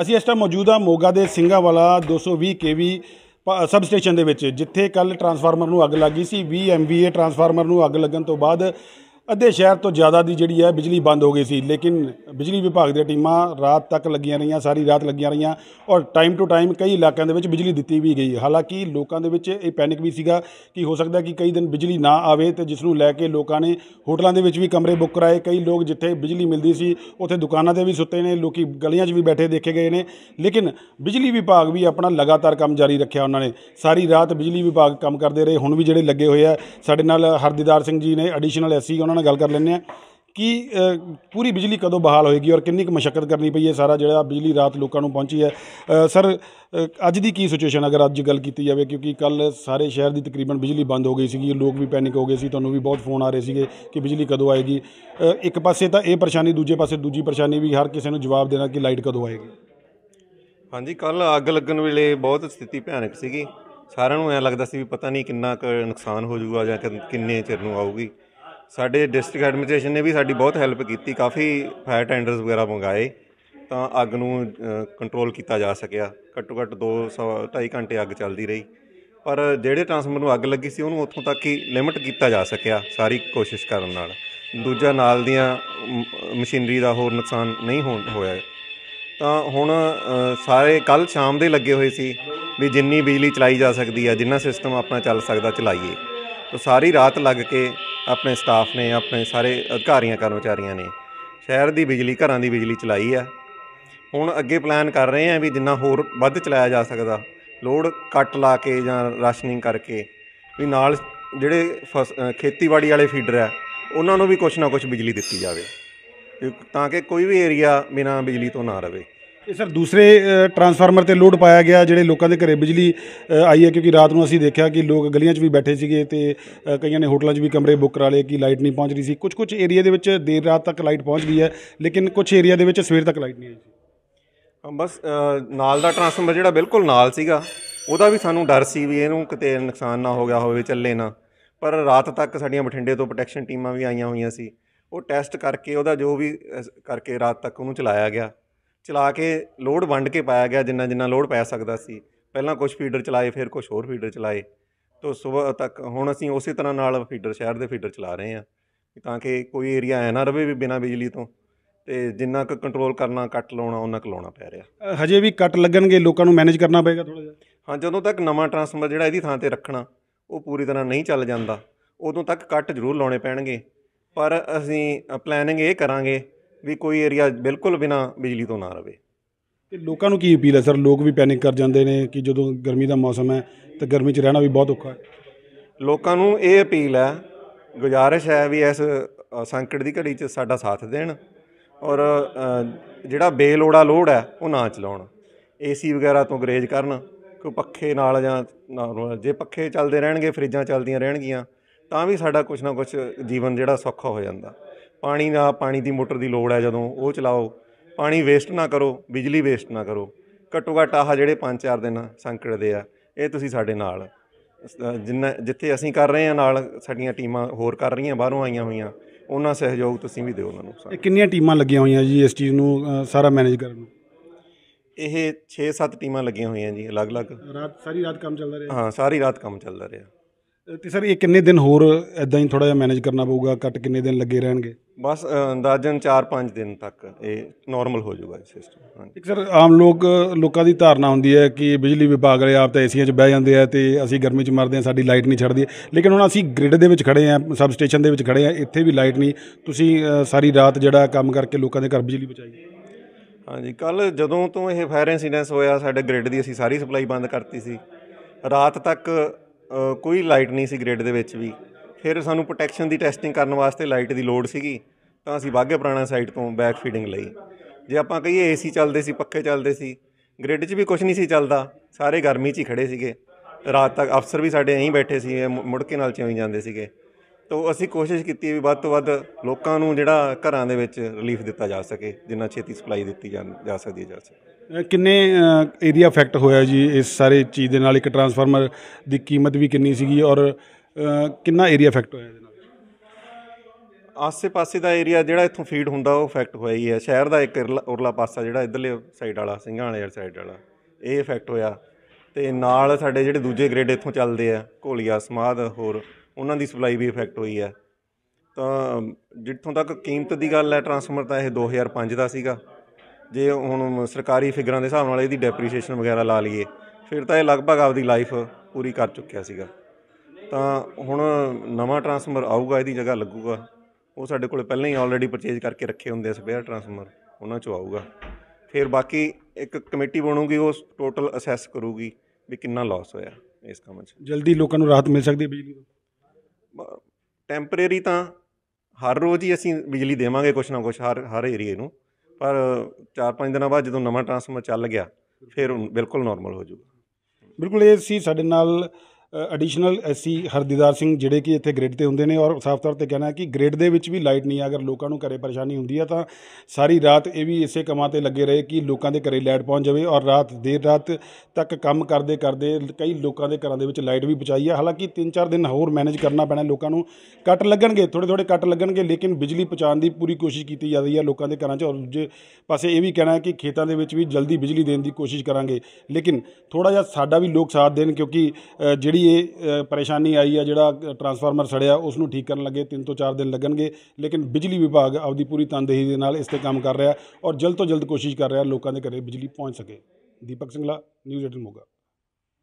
ਅਸੀਂ ਇਸ ਟਾਈਮ ਮੌਜੂਦਾ ਮੋਗਾ ਦੇ ਸਿੰਘਾ ਵਾਲਾ 220 ਕੇਵੀ ਸਬ ਸਟੇਸ਼ਨ ਦੇ ਵਿੱਚ ਜਿੱਥੇ ਕੱਲ ਟਰਾਂਸਫਾਰਮਰ ਨੂੰ ਅੱਗ ਲੱਗੀ ਸੀ 20 ਐਮਵੀਏ ਟਰਾਂਸਫਾਰਮਰ ਨੂੰ ਅੱਗ ਲੱਗਣ ਤੋਂ ਬਾਅਦ ਅੱਧੇ ਸ਼ਹਿਰ ਤੋਂ ਜ਼ਿਆਦਾ ਦੀ ਜਿਹੜੀ ਹੈ ਬਿਜਲੀ ਬੰਦ ਹੋ ਗਈ ਸੀ ਲੇਕਿਨ ਬਿਜਲੀ ਵਿਭਾਗ ਦੀਆਂ ਟੀਮਾਂ ਰਾਤ ਤੱਕ ਲੱਗੀਆਂ ਰਹੀਆਂ ਸਾਰੀ ਰਾਤ ਲੱਗੀਆਂ ਰਹੀਆਂ ਔਰ ਟਾਈਮ ਟੂ ਟਾਈਮ ਕਈ ਇਲਾਕਿਆਂ ਦੇ ਵਿੱਚ ਬਿਜਲੀ ਦਿੱਤੀ ਵੀ ਗਈ ਹਾਲਾਂਕਿ ਲੋਕਾਂ ਦੇ ਵਿੱਚ ਇਹ ਪੈਨਿਕ ਵੀ ਸੀਗਾ ਕਿ ਹੋ ਸਕਦਾ ਕਿ ਕਈ ਦਿਨ ਬਿਜਲੀ ਨਾ ਆਵੇ ਤੇ ਜਿਸ ਨੂੰ ਲੈ ਕੇ ਲੋਕਾਂ ਨੇ ਹੋਟਲਾਂ ਦੇ ਵਿੱਚ ਵੀ ਕਮਰੇ ਬੁੱਕ ਕਰਾਏ ਕਈ ਲੋਕ ਜਿੱਥੇ ਬਿਜਲੀ ਮਿਲਦੀ ਸੀ ਉੱਥੇ ਦੁਕਾਨਾਂ ਤੇ ਵੀ ਸੁੱਤੇ ਨੇ ਲੋਕੀ ਗਲੀਆਂ 'ਚ ਵੀ ਬੈਠੇ ਦੇਖੇ ਗਏ ਨੇ ਲੇਕਿਨ ਬਿਜਲੀ ਵਿਭਾਗ ਵੀ ਆਪਣਾ ਲਗਾਤਾਰ ਕੰਮ ਜਾਰੀ ਰੱਖਿਆ ਉਹਨਾਂ ਨੇ ਸਾਰੀ ਰਾਤ ਬਿਜਲੀ ਵਿਭਾਗ ਕੰਮ ਕਰਦੇ ਰਹੇ ਹੁਣ ਵੀ ਜਿਹੜੇ ਲੱਗੇ ਹੋਏ ਆ ਸਾਡੇ ਨਾਲ ਹਰਦੀਦਾਰ ਸਿੰਘ ਜੀ ਨੇ ਐਡੀਸ਼ਨਲ ਐਸਸੀ ਉਹਨਾਂ ਉਹਨਾਂ ਨਾਲ ਗੱਲ ਕਰ ਲੈਂਦੇ ਆ ਕਿ ਪੂਰੀ ਬਿਜਲੀ ਕਦੋਂ ਬਹਾਲ ਹੋਏਗੀ ਔਰ ਕਿੰਨੀ ਕੁ ਮਸ਼ਕਲ ਕਰਨੀ ਪਈ ਹੈ ਸਾਰਾ ਜਿਹੜਾ ਬਿਜਲੀ ਰਾਤ ਲੋਕਾਂ ਨੂੰ ਪਹੁੰਚੀ ਹੈ ਸਰ ਅੱਜ ਦੀ ਕੀ ਸਿਚੁਏਸ਼ਨ ਅਗਰ ਅੱਜ ਗੱਲ ਕੀਤੀ ਜਾਵੇ ਕਿਉਂਕਿ ਕੱਲ ਸਾਰੇ ਸ਼ਹਿਰ ਦੀ ਤਕਰੀਬਨ ਬਿਜਲੀ ਬੰਦ ਹੋ ਗਈ ਸੀਗੀ ਲੋਕ ਵੀ ਪੈਨਿਕ ਹੋ ਗਏ ਸੀ ਤੁਹਾਨੂੰ ਵੀ ਬਹੁਤ ਫੋਨ ਆ ਰਹੇ ਸੀਗੇ ਕਿ ਬਿਜਲੀ ਕਦੋਂ ਆਏਗੀ ਇੱਕ ਪਾਸੇ ਤਾਂ ਇਹ ਪਰੇਸ਼ਾਨੀ ਦੂਜੇ ਪਾਸੇ ਦੂਜੀ ਪਰੇਸ਼ਾਨੀ ਵੀ ਹਰ ਕਿਸੇ ਨੂੰ ਜਵਾਬ ਦੇਣਾ ਕਿ ਲਾਈਟ ਕਦੋਂ ਆਏਗੀ ਹਾਂਜੀ ਕੱਲ ਅੱਗ ਲੱਗਣ ਵੇਲੇ ਬਹੁਤ ਸਥਿਤੀ ਭਿਆਨਕ ਸੀਗੀ ਸਾਰਿਆਂ ਨੂੰ ਐ ਲੱਗਦਾ ਸੀ ਵੀ ਪਤਾ ਨਹੀਂ ਕਿੰਨਾ ਕੁ ਨੁਕਸਾਨ ਹੋ ਜਾਊਗਾ ਜਾਂ ਕਿੰਨੇ ਚਿਰ ਨੂੰ ਆਊਗੀ ਸਾਡੇ ਡਿਸਟ੍ਰਿਕਟ ਐਡਮਿਨਿਸਟ੍ਰੇਸ਼ਨ ਨੇ ਵੀ ਸਾਡੀ ਬਹੁਤ ਹੈਲਪ ਕੀਤੀ ਕਾਫੀ ਫਾਇਰ ਟੈਂਡਰਸ ਵਗੈਰਾ ਮੰਗਾਏ ਤਾਂ ਅੱਗ ਨੂੰ ਕੰਟਰੋਲ ਕੀਤਾ ਜਾ ਸਕਿਆ ਘੱਟੋ ਘੱਟ 2 2.5 ਘੰਟੇ ਅੱਗ ਚੱਲਦੀ ਰਹੀ ਪਰ ਜਿਹੜੇ ਟਰਾਂਸਫਾਰਮਰ ਨੂੰ ਅੱਗ ਲੱਗੀ ਸੀ ਉਹਨੂੰ ਉੱਥੋਂ ਤੱਕ ਹੀ ਲਿਮਟ ਕੀਤਾ ਜਾ ਸਕਿਆ ਸਾਰੀ ਕੋਸ਼ਿਸ਼ ਕਰਨ ਨਾਲ ਦੂਜਾ ਨਾਲ ਦੀਆਂ ਮਸ਼ੀਨਰੀ ਦਾ ਹੋਰ ਨੁਕਸਾਨ ਨਹੀਂ ਹੋਇਆ ਤਾਂ ਹੁਣ ਸਾਰੇ ਕੱਲ ਸ਼ਾਮ ਦੇ ਲੱਗੇ ਹੋਏ ਸੀ ਵੀ ਜਿੰਨੀ ਬਿਜਲੀ ਚਲਾਈ ਜਾ ਸਕਦੀ ਹੈ ਜਿੰਨਾ ਸਿਸਟਮ ਆਪਣਾ ਚੱਲ ਸਕਦਾ ਚਲਾਈਏ ਤਾਂ ਸਾਰੀ ਰਾਤ ਲੱਗ ਕੇ ਆਪਣੇ ਸਟਾਫ ਨੇ ਆਪਣੇ ਸਾਰੇ ਅਧਿਕਾਰੀਆਂ ਕਰਮਚਾਰੀਆਂ ਨੇ ਸ਼ਹਿਰ ਦੀ ਬਿਜਲੀ ਘਰਾਂ ਦੀ ਬਿਜਲੀ ਚਲਾਈ ਆ ਹੁਣ ਅੱਗੇ ਪਲਾਨ ਕਰ ਰਹੇ ਆ ਵੀ ਜਿੰਨਾ ਹੋਰ ਵੱਧ ਚਲਾਇਆ ਜਾ ਸਕਦਾ ਲੋਡ ਕੱਟ ਲਾ ਕੇ ਜਾਂ ਰਾਸ਼ਨਿੰਗ ਕਰਕੇ ਵੀ ਨਾਲ ਜਿਹੜੇ ਖੇਤੀਬਾੜੀ ਵਾਲੇ ਫੀਡਰ ਆ ਉਹਨਾਂ ਨੂੰ ਵੀ ਕੁਝ ਨਾ ਕੁਝ ਬਿਜਲੀ ਦਿੱਤੀ ਜਾਵੇ ਤਾਂ ਕਿ ਕੋਈ ਵੀ ਏਰੀਆ ਬਿਨਾ ਬਿਜਲੀ ਤੋਂ ਨਾ ਰਵੇ ਇਹ ਸਰ ਦੂਸਰੇ ਟਰਾਂਸਫਾਰਮਰ ਤੇ ਲੋਡ ਪਾਇਆ ਗਿਆ ਜਿਹੜੇ ਲੋਕਾਂ ਦੇ ਘਰੇ ਬਿਜਲੀ ਆਈ ਹੈ ਕਿਉਂਕਿ ਰਾਤ ਨੂੰ ਅਸੀਂ ਦੇਖਿਆ ਕਿ ਲੋਕ ਗਲੀਆਂ 'ਚ ਵੀ ਬੈਠੇ ਸੀਗੇ ਤੇ ਕਈਆਂ ਨੇ ਹੋਟਲਾਂ 'ਚ ਵੀ ਕਮਰੇ ਬੁੱਕ ਕਰਾ ਲਏ ਕਿ ਲਾਈਟ ਨਹੀਂ ਪਹੁੰਚ ਰਹੀ ਸੀ ਕੁਝ ਕੁਝ ਏਰੀਆ ਦੇ ਵਿੱਚ ਦੇਰ ਰਾਤ ਤੱਕ ਲਾਈਟ ਪਹੁੰਚ ਗਈ ਹੈ ਲੇਕਿਨ ਕੁਝ ਏਰੀਆ ਦੇ ਵਿੱਚ ਸਵੇਰ ਤੱਕ ਲਾਈਟ ਨਹੀਂ ਆਈ ਸੀ ਬਸ ਨਾਲ ਦਾ ਟਰਾਂਸਫਾਰਮਰ ਜਿਹੜਾ ਬਿਲਕੁਲ ਨਾਲ ਸੀਗਾ ਉਹਦਾ ਵੀ ਸਾਨੂੰ ਡਰ ਸੀ ਵੀ ਇਹਨੂੰ ਕਿਤੇ ਨੁਕਸਾਨ ਨਾ ਹੋ ਗਿਆ ਹੋਵੇ ਚੱਲੇ ਨਾ ਪਰ ਰਾਤ ਤੱਕ ਸਾਡੀਆਂ ਬਠਿੰਡੇ ਤੋਂ ਪ੍ਰੋਟੈਕਸ਼ਨ ਟੀਮਾਂ ਵੀ ਆਈਆਂ ਹੋਈਆਂ ਸੀ ਉਹ ਟੈਸਟ ਕਰਕੇ ਉਹਦਾ ਜੋ ਵੀ ਕਰਕੇ ਰਾਤ ਤੱਕ ਉਹਨੂੰ ਚਲਾਇਆ ਗਿਆ ਚਲਾ ਕੇ ਲੋਡ ਵੰਡ ਕੇ ਪਾਇਆ ਗਿਆ ਜਿੰਨਾ ਜਿੰਨਾ ਲੋਡ ਪੈ ਸਕਦਾ ਸੀ ਪਹਿਲਾਂ ਕੁਝ ਫੀਡਰ ਚਲਾਏ ਫਿਰ ਕੁਝ ਹੋਰ ਫੀਡਰ ਚਲਾਏ ਤੋਂ ਸਵੇਰ ਤੱਕ ਹੁਣ ਅਸੀਂ ਉਸੇ ਤਰ੍ਹਾਂ ਨਾਲ ਫੀਡਰ ਸ਼ਹਿਰ ਦੇ ਫੀਡਰ ਚਲਾ ਰਹੇ ਆ ਤਾਂ ਕਿ ਕੋਈ ਏਰੀਆ ਐ ਨਾ ਰਵੇ ਵੀ ਬਿਨਾ ਬਿਜਲੀ ਤੋਂ ਤੇ ਜਿੰਨਾ ਕੁ ਕੰਟਰੋਲ ਕਰਨਾ ਕੱਟ ਲਾਉਣਾ ਉਹਨਾਂ ਕੋ ਲਾਉਣਾ ਪੈ ਰਿਹਾ ਹਜੇ ਵੀ ਕੱਟ ਲੱਗਣਗੇ ਲੋਕਾਂ ਨੂੰ ਮੈਨੇਜ ਕਰਨਾ ਪਏਗਾ ਥੋੜਾ ਜਿਹਾ ਹਾਂ ਜਦੋਂ ਤੱਕ ਨਵਾਂ ਟਰਾਂਸਫਾਰਮਰ ਜਿਹੜਾ ਇਹਦੀ ਥਾਂ ਤੇ ਰੱਖਣਾ ਉਹ ਪੂਰੀ ਤਰ੍ਹਾਂ ਨਹੀਂ ਚੱਲ ਜਾਂਦਾ ਉਦੋਂ ਤੱਕ ਕੱਟ ਜ਼ਰੂਰ ਲਾਉਣੇ ਪੈਣਗੇ ਪਰ ਅਸੀਂ ਪਲੈਨਿੰਗ ਇਹ ਕਰਾਂਗੇ ਵੀ ਕੋਈ ਏਰੀਆ ਬਿਲਕੁਲ ਬਿਨਾ ਬਿਜਲੀ ਤੋਂ ਨਾ ਰਵੇ ਤੇ ਲੋਕਾਂ ਨੂੰ ਕੀ ਅਪੀਲ ਹੈ ਸਰ ਲੋਕ ਵੀ ਪੈਨਿਕ ਕਰ ਜਾਂਦੇ ਨੇ ਕਿ ਜਦੋਂ ਗਰਮੀ ਦਾ ਮੌਸਮ ਹੈ ਤੇ ਗਰਮੀ 'ਚ ਰਹਿਣਾ ਵੀ ਬਹੁਤ ਔਖਾ ਹੈ ਲੋਕਾਂ ਨੂੰ ਇਹ ਅਪੀਲ ਹੈ ਗੁਜ਼ਾਰਿਸ਼ ਹੈ ਵੀ ਇਸ ਸੰਕਟ ਦੀ ਘੜੀ 'ਚ ਸਾਡਾ ਸਾਥ ਦੇਣ ਔਰ ਜਿਹੜਾ ਬੇਲੋੜਾ ਲੋਡ ਹੈ ਉਹ ਨਾ ਚਲਾਉਣ ਏਸੀ ਵਗੈਰਾ ਤੋਂ ਗਰੇਜ ਕਰਨ ਕੋਈ ਪੱਖੇ ਨਾਲ ਜਾਂ ਨਾਰਮਲ ਜੇ ਪੱਖੇ ਚੱਲਦੇ ਰਹਿਣਗੇ ਫ੍ਰਿਜਾਂ ਚੱਲਦੀਆਂ ਰਹਿਣਗੀਆਂ ਤਾਂ ਵੀ ਸਾਡਾ ਕੁਝ ਨਾ ਕੁਝ ਜੀਵਨ ਜਿਹੜਾ ਸੌਖਾ ਹੋ ਜਾਂਦਾ ਪਾਣੀ ਦਾ ਪਾਣੀ ਦੀ ਮੋਟਰ ਦੀ ਲੋੜ ਹੈ ਜਦੋਂ ਉਹ ਚਲਾਓ ਪਾਣੀ ਵੇਸਟ ਨਾ ਕਰੋ ਬਿਜਲੀ ਵੇਸਟ ਨਾ ਕਰੋ ਘੱਟੋ ਘੱਟ ਆਹ ਜਿਹੜੇ 5-4 ਦਿਨ ਸੰਕਟ ਦੇ ਆ ਇਹ ਤੁਸੀਂ ਸਾਡੇ ਨਾਲ ਜਿੰਨਾ ਜਿੱਥੇ ਅਸੀਂ ਕਰ ਰਹੇ ਹਾਂ ਨਾਲ ਸਾਡੀਆਂ ਟੀਮਾਂ ਹੋਰ ਕਰ ਰਹੀਆਂ ਬਾਹਰੋਂ ਆਈਆਂ ਹੋਈਆਂ ਉਹਨਾਂ ਸਹਿਯੋਗ ਤੁਸੀਂ ਵੀ ਦਿਓ ਉਹਨਾਂ ਨੂੰ ਇਹ ਕਿੰਨੀਆਂ ਟੀਮਾਂ ਲੱਗੀਆਂ ਹੋਈਆਂ ਜੀ ਇਸ ਚੀਜ਼ ਨੂੰ ਸਾਰਾ ਮੈਨੇਜ ਕਰਨ ਨੂੰ ਇਹ 6-7 ਟੀਮਾਂ ਲੱਗੀਆਂ ਹੋਈਆਂ ਜੀ ਅਲੱਗ-ਅਲੱਗ ਰਾਤ ਸਾਰੀ ਰਾਤ ਕੰਮ ਚੱਲਦਾ ਰਿਹਾ ਹਾਂ ਸਾਰੀ ਰਾਤ ਕੰਮ ਚੱਲਦਾ ਰਿਹਾ ਤੇ ਸਰ ਇਹ ਕਿੰਨੇ ਦਿਨ ਹੋਰ ਐਦਾਂ ਹੀ ਥੋੜਾ ਜਿਹਾ ਮੈਨੇਜ ਕਰਨਾ ਪਊਗਾ ਕੱਟ ਕਿੰਨੇ ਦਿਨ ਲੱਗੇ ਰਹਿਣਗੇ ਬਸ ਅੰਦਾਜ਼ਨ 4-5 ਦਿਨ ਤੱਕ ਇਹ ਨਾਰਮਲ ਹੋ ਜਾਊਗਾ ਇਹ ਸਿਸਟਮ ਹਾਂਜੀ ਸਰ ਆਮ ਲੋਕ ਲੋਕਾਂ ਦੀ ਧਾਰਨਾ ਹੁੰਦੀ ਹੈ ਕਿ ਬਿਜਲੀ ਵਿਭਾਗ ਵਾਲੇ ਆਪ ਤਾਂ ਏਸੀਆਂ 'ਚ ਬਹਿ ਜਾਂਦੇ ਆ ਤੇ ਅਸੀਂ ਗਰਮੀ 'ਚ ਮਰਦੇ ਆ ਸਾਡੀ ਲਾਈਟ ਨਹੀਂ ਛੱਡਦੀ ਲੇਕਿਨ ਹੁਣ ਅਸੀਂ ਗ੍ਰਿਡ ਦੇ ਵਿੱਚ ਖੜੇ ਆ ਸਬ ਸਟੇਸ਼ਨ ਦੇ ਵਿੱਚ ਖੜੇ ਆ ਇੱਥੇ ਵੀ ਲਾਈਟ ਨਹੀਂ ਤੁਸੀਂ ਸਾਰੀ ਰਾਤ ਜਿਹੜਾ ਕੰਮ ਕਰਕੇ ਲੋਕਾਂ ਦੇ ਘਰ ਬਿਜਲੀ ਬਚਾਈ ਹਾਂਜੀ ਕੱਲ ਜਦੋਂ ਤੋਂ ਇਹ ਫਾਇਰ ਇਨਸੀਡੈਂਸ ਹੋਇਆ ਸਾਡੇ ਗ੍ਰਿਡ ਦੀ ਅਸੀਂ ਸਾਰੀ ਸਪਲਾਈ ਬੰਦ ਕਰਤੀ ਸੀ ਰਾਤ ਤੱਕ ਕੋਈ ਲਾਈਟ ਨਹੀਂ ਸੀ ਗ੍ਰਿਡ ਦੇ ਵਿੱਚ ਵੀ ਫਿਰ ਸਾਨੂੰ ਪ੍ਰੋਟੈਕਸ਼ਨ ਦੀ ਟੈਸਟਿੰਗ ਕਰਨ ਵਾਸਤੇ ਲਾਈਟ ਦੀ ਲੋਡ ਸੀਗੀ ਤਾਂ ਅਸੀਂ ਬਾਗੇ ਪੁਰਾਣਾ ਸਾਈਟ ਤੋਂ ਬੈਕ ਫੀਡਿੰਗ ਲਈ ਜੇ ਆਪਾਂ ਕਹੀਏ ਏਸੀ ਚੱਲਦੇ ਸੀ ਪੱਖੇ ਚੱਲਦੇ ਸੀ ਗ੍ਰਿਡ 'ਚ ਵੀ ਕੁਝ ਨਹੀਂ ਸੀ ਚੱਲਦਾ ਸਾਰੇ ਗਰਮੀ 'ਚ ਹੀ ਖੜੇ ਸੀਗੇ ਰਾਤ ਤੱਕ ਅਫਸਰ ਵੀ ਸਾਡੇ ਐਂ ਬੈਠੇ ਸੀ ਮੁੜ ਕੇ ਨਾਲ ਚੋਈ ਜਾਂਦੇ ਸੀਗੇ ਤੋ ਅਸੀਂ ਕੋਸ਼ਿਸ਼ ਕੀਤੀ ਵੀ ਵੱਧ ਤੋਂ ਵੱਧ ਲੋਕਾਂ ਨੂੰ ਜਿਹੜਾ ਘਰਾਂ ਦੇ ਵਿੱਚ ਰਿਲੀਫ ਦਿੱਤਾ ਜਾ ਸਕੇ ਜਿੰਨਾ ਛੇਤੀ ਸਪਲਾਈ ਦਿੱਤੀ ਜਾ ਸਕਦੀ ਹੈ ਜਾ ਸਕੇ ਕਿੰਨੇ ਏਰੀਆ ਅਫੈਕਟ ਹੋਇਆ ਜੀ ਇਸ ਸਾਰੇ ਚੀਜ਼ ਦੇ ਨਾਲ ਇੱਕ ਟਰਾਂਸਫਾਰਮਰ ਦੀ ਕੀਮਤ ਵੀ ਕਿੰਨੀ ਸੀਗੀ ਔਰ ਕਿੰਨਾ ਏਰੀਆ ਅਫੈਕਟ ਹੋਇਆ ਇਹਦੇ ਨਾਲ ਆਸ-ਪਾਸੇ ਦਾ ਏਰੀਆ ਜਿਹੜਾ ਇੱਥੋਂ ਫੀਡ ਹੁੰਦਾ ਉਹ ਅਫੈਕਟ ਹੋਇਆ ਹੀ ਹੈ ਸ਼ਹਿਰ ਦਾ ਇੱਕ ਉਰਲਾ ਪਾਸਾ ਜਿਹੜਾ ਇਧਰਲੇ ਸਾਈਡ ਵਾਲਾ ਸਿੰਘਾਂ ਵਾਲੇ ਸਾਈਡ ਵਾਲਾ ਇਹ ਅਫੈਕਟ ਹੋਇਆ ਤੇ ਨਾਲ ਸਾਡੇ ਜਿਹੜੇ ਦੂਜੇ ਗ੍ਰੇਡ ਇੱਥੋਂ ਚੱਲਦੇ ਆ ਘੋਲੀਆ ਸਮਾਦ ਹੋਰ ਉਹਨਾਂ ਦੀ ਸਪਲਾਈ ਵੀ ਇਫੈਕਟ ਹੋਈ ਆ ਤਾਂ ਜਿੱਥੋਂ ਤੱਕ ਕੀਮਤ ਦੀ ਗੱਲ ਹੈ ਟਰਾਂਸਫਾਰਮਰ ਤਾਂ ਇਹ 2005 ਦਾ ਸੀਗਾ ਜੇ ਹੁਣ ਸਰਕਾਰੀ ਫਿਗਰਾਂ ਦੇ ਹਿਸਾਬ ਨਾਲ ਇਹਦੀ ਡੈਪਰੀਸ਼ੀਏਸ਼ਨ ਵਗੈਰਾ ਲਾ ਲਈਏ ਫਿਰ ਤਾਂ ਇਹ ਲਗਭਗ ਆਪਦੀ ਲਾਈਫ ਪੂਰੀ ਕਰ ਚੁੱਕਿਆ ਸੀਗਾ ਤਾਂ ਹੁਣ ਨਵਾਂ ਟਰਾਂਸਫਾਰਮਰ ਆਊਗਾ ਇਹਦੀ ਜਗ੍ਹਾ ਲੱਗੂਗਾ ਉਹ ਸਾਡੇ ਕੋਲੇ ਪਹਿਲਾਂ ਹੀ ਆਲਰੇਡੀ ਪਰਚੇਜ਼ ਕਰਕੇ ਰੱਖੇ ਹੁੰਦੇ ਆ ਸਪੇਅਰ ਟਰਾਂਸਫਾਰਮਰ ਉਹਨਾਂ ਚੋਂ ਆਊਗਾ ਫਿਰ ਬਾਕੀ ਇੱਕ ਕਮੇਟੀ ਬਣੂਗੀ ਉਹ ਟੋਟਲ ਅਸੈਸ ਕਰੂਗੀ ਵੀ ਕਿੰਨਾ ਲਾਸ ਹੋਇਆ ਇਸ ਕੰਮ 'ਚ ਜਲਦੀ ਲੋਕਾਂ ਨੂੰ ਰਾਹਤ ਮਿਲ ਸਕਦੀ ਹੈ ਬਿਜਲੀ ਤੋਂ ਟੈਂਪਰੇਰੀ ਤਾਂ ਹਰ ਰੋਜ਼ ਹੀ ਅਸੀਂ ਬਿਜਲੀ ਦੇਵਾਂਗੇ ਕੁਛ ਨਾ ਕੁਛ ਹਰ ਹਰ ਏਰੀਏ ਨੂੰ ਪਰ 4-5 ਦਿਨਾਂ ਬਾਅਦ ਜਦੋਂ ਨਵਾਂ ਟਰਾਂਸਫਾਰਮਰ ਚੱਲ ਗਿਆ ਫਿਰ ਬਿਲਕੁਲ ਨਾਰਮਲ ਹੋ ਜਾਊਗਾ ਬਿਲਕੁਲ ਇਹ ਸੀ ਸਾਡੇ ਨਾਲ ਐਡੀਸ਼ਨਲ ਐਸਸੀ ਹਰਦੀਦਾਰ ਸਿੰਘ ਜਿਹੜੇ ਕਿ ਇੱਥੇ ਗ੍ਰਿਡ ਤੇ ਹੁੰਦੇ ਨੇ ਔਰ ਸਾਫ਼ ਤੌਰ ਤੇ ਕਹਿਣਾ ਹੈ ਕਿ ਗ੍ਰਿਡ ਦੇ ਵਿੱਚ ਵੀ ਲਾਈਟ ਨਹੀਂ ਆ ਅਗਰ ਲੋਕਾਂ ਨੂੰ ਘਰੇ ਪਰੇਸ਼ਾਨੀ ਹੁੰਦੀ ਹੈ ਤਾਂ ਸਾਰੀ ਰਾਤ ਇਹ ਵੀ ਇਸੇ ਕੰਮਾਂ ਤੇ ਲੱਗੇ ਰਹੇ ਕਿ ਲੋਕਾਂ ਦੇ ਘਰੇ ਲਾਈਟ ਪਹੁੰਚ ਜਾਵੇ ਔਰ ਰਾਤ ਦੇਰ ਰਾਤ ਤੱਕ ਕੰਮ ਕਰਦੇ ਕਰਦੇ ਕਈ ਲੋਕਾਂ ਦੇ ਘਰਾਂ ਦੇ ਵਿੱਚ ਲਾਈਟ ਵੀ ਪਹੁੰਚਾਈ ਹੈ ਹਾਲਾਂਕਿ 3-4 ਦਿਨ ਹੋਰ ਮੈਨੇਜ ਕਰਨਾ ਪੈਣਾ ਲੋਕਾਂ ਨੂੰ ਕੱਟ ਲੱਗਣਗੇ ਥੋੜੇ ਥੋੜੇ ਕੱਟ ਲੱਗਣਗੇ ਲੇਕਿਨ ਬਿਜਲੀ ਪਹੁੰਚਾਉਣ ਦੀ ਪੂਰੀ ਕੋਸ਼ਿਸ਼ ਕੀਤੀ ਜਾ ਰਹੀ ਹੈ ਲੋਕਾਂ ਦੇ ਘਰਾਂ 'ਚ ਔਰ ਦੂਜੇ ਪਾਸੇ ਇਹ ਵੀ ਕਹਿਣਾ ਹੈ ਕਿ ਖੇਤਾਂ ਦੇ ਵਿੱਚ ਵੀ ਜਲਦੀ ਬਿਜਲੀ ਦੇਣ ਦੀ ਕੋਸ਼ਿਸ਼ ਕਰਾਂਗੇ ਲੇਕਿਨ ਥੋੜਾ ਜਿਹਾ ਸਾਡਾ ਵੀ ਲੋਕ ਸਾਥ ਦੇਣ ਕਿਉਂਕਿ ਜਿਹੜੀ ਜਿਹੜੀ ਇਹ ਪਰੇਸ਼ਾਨੀ ਆਈ ਆ ਜਿਹੜਾ ਟਰਾਂਸਫਾਰਮਰ ਸੜਿਆ ਉਸ ਨੂੰ ਠੀਕ ਕਰਨ ਲੱਗੇ 3 ਤੋਂ 4 ਦਿਨ ਲੱਗਣਗੇ ਲੇਕਿਨ ਬਿਜਲੀ ਵਿਭਾਗ ਆਪਦੀ ਪੂਰੀ ਤਨਦੇਹੀ ਦੇ ਨਾਲ ਇਸ ਤੇ ਕੰਮ ਕਰ ਰਿਹਾ ਔਰ ਜਲਦ ਤੋਂ ਜਲਦ ਕੋਸ਼ਿਸ਼ ਕਰ ਰਿਹਾ ਲੋਕਾਂ ਦੇ ਘਰੇ ਬਿਜਲੀ ਪਹੁੰਚ ਸਕੇ ਦੀਪਕ ਸਿੰਘਲਾ ਨਿਊਜ਼ 18 ਮੋਗਾ